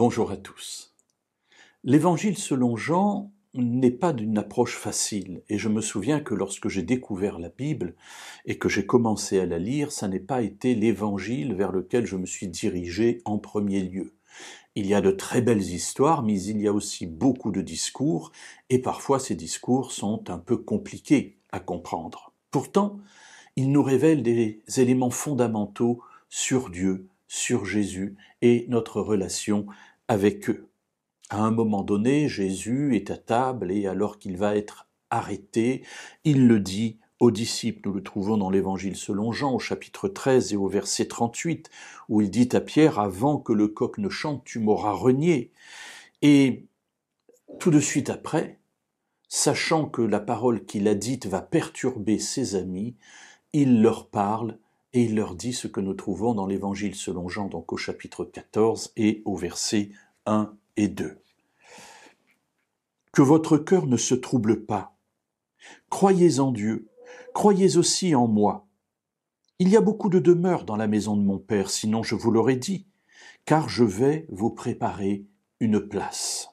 Bonjour à tous. L'évangile selon Jean n'est pas d'une approche facile, et je me souviens que lorsque j'ai découvert la Bible et que j'ai commencé à la lire, ça n'est pas été l'évangile vers lequel je me suis dirigé en premier lieu. Il y a de très belles histoires, mais il y a aussi beaucoup de discours, et parfois ces discours sont un peu compliqués à comprendre. Pourtant, ils nous révèlent des éléments fondamentaux sur Dieu, sur Jésus et notre relation avec eux. À un moment donné, Jésus est à table et alors qu'il va être arrêté, il le dit aux disciples. Nous le trouvons dans l'Évangile selon Jean au chapitre 13 et au verset 38, où il dit à Pierre, Avant que le coq ne chante, tu m'auras renié. Et tout de suite après, sachant que la parole qu'il a dite va perturber ses amis, il leur parle et il leur dit ce que nous trouvons dans l'évangile selon Jean, donc au chapitre 14 et au verset 1 et 2. Que votre cœur ne se trouble pas. Croyez en Dieu, croyez aussi en moi. Il y a beaucoup de demeures dans la maison de mon Père, sinon je vous l'aurais dit, car je vais vous préparer une place.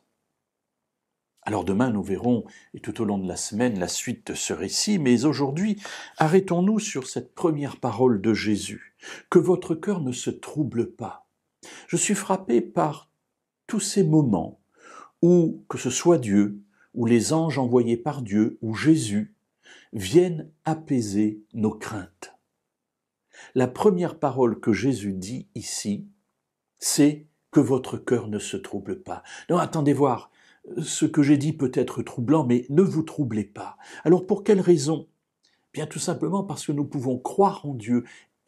Alors demain, nous verrons, et tout au long de la semaine, la suite de ce récit, mais aujourd'hui, arrêtons-nous sur cette première parole de Jésus. Que votre cœur ne se trouble pas. Je suis frappé par tous ces moments où, que ce soit Dieu, ou les anges envoyés par Dieu, ou Jésus, viennent apaiser nos craintes. La première parole que Jésus dit ici, c'est que votre cœur ne se trouble pas. Non, attendez voir, ce que j'ai dit peut être troublant, mais ne vous troublez pas. Alors pour quelle raison Bien tout simplement parce que nous pouvons croire en Dieu.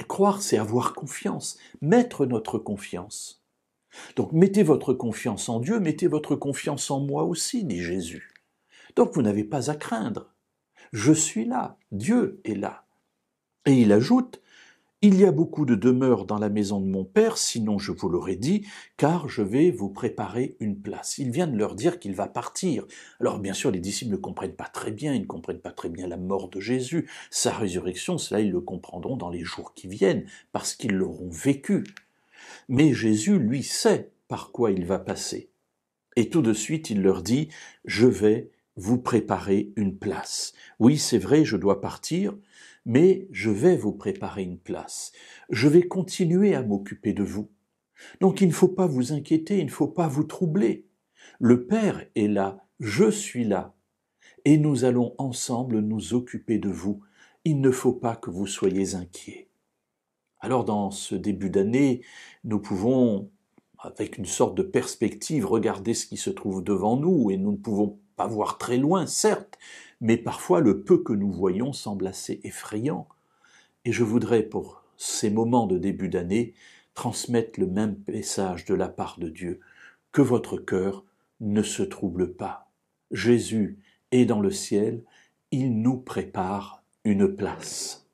croire, c'est avoir confiance, mettre notre confiance. Donc mettez votre confiance en Dieu, mettez votre confiance en moi aussi, dit Jésus. Donc vous n'avez pas à craindre. Je suis là, Dieu est là. Et il ajoute, il y a beaucoup de demeures dans la maison de mon Père, sinon je vous l'aurais dit, car je vais vous préparer une place. Il vient de leur dire qu'il va partir. Alors bien sûr, les disciples ne comprennent pas très bien, ils ne comprennent pas très bien la mort de Jésus, sa résurrection, cela ils le comprendront dans les jours qui viennent, parce qu'ils l'auront vécu. Mais Jésus, lui, sait par quoi il va passer. Et tout de suite, il leur dit, je vais vous préparer une place. Oui, c'est vrai, je dois partir, mais je vais vous préparer une place. Je vais continuer à m'occuper de vous. Donc il ne faut pas vous inquiéter, il ne faut pas vous troubler. Le Père est là, je suis là, et nous allons ensemble nous occuper de vous. Il ne faut pas que vous soyez inquiets. Alors dans ce début d'année, nous pouvons, avec une sorte de perspective, regarder ce qui se trouve devant nous, et nous ne pouvons pas voir très loin, certes, mais parfois le peu que nous voyons semble assez effrayant. Et je voudrais, pour ces moments de début d'année, transmettre le même message de la part de Dieu, que votre cœur ne se trouble pas. Jésus est dans le ciel, il nous prépare une place.